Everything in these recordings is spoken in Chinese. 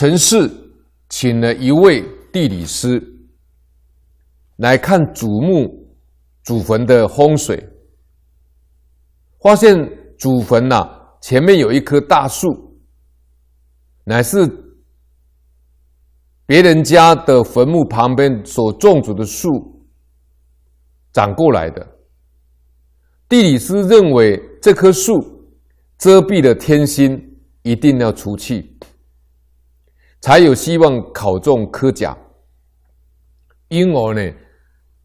陈氏请了一位地理师来看祖墓、祖坟的风水，发现祖坟呐前面有一棵大树，乃是别人家的坟墓旁边所种植的树长过来的。地理师认为这棵树遮蔽了天星，一定要除去。才有希望考中科甲，因而呢，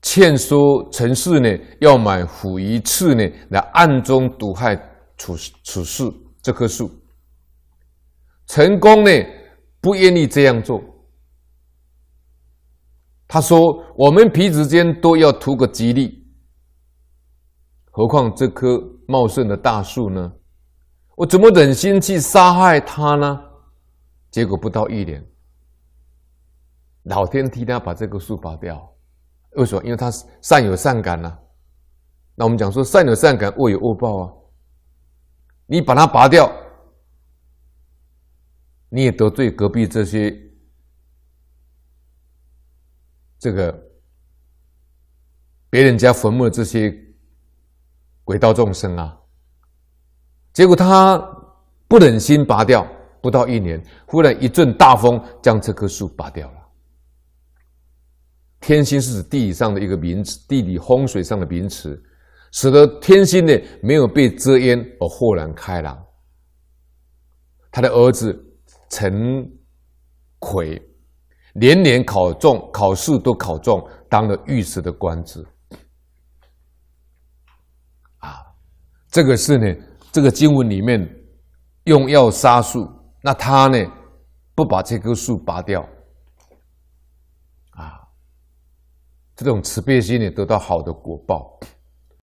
劝说陈氏呢要买虎鱼翅呢来暗中毒害楚楚氏这棵树。陈公呢不愿意这样做，他说：“我们皮子间都要图个吉利，何况这棵茂盛的大树呢？我怎么忍心去杀害它呢？”结果不到一年，老天替他把这个树拔掉，为什么？因为他善有善感呐。那我们讲说善有善感，恶有恶报啊。你把它拔掉，你也得罪隔壁这些这个别人家坟墓这些鬼道众生啊。结果他不忍心拔掉。不到一年，忽然一阵大风将这棵树拔掉了。天心是指地上的一个名词，地理风水上的名词，使得天心呢没有被遮掩而豁然开朗。他的儿子陈奎年年考中，考试都考中，当了御史的官职。啊，这个是呢，这个经文里面用药杀树。那他呢？不把这棵树拔掉，啊，这种慈悲心呢，得到好的果报。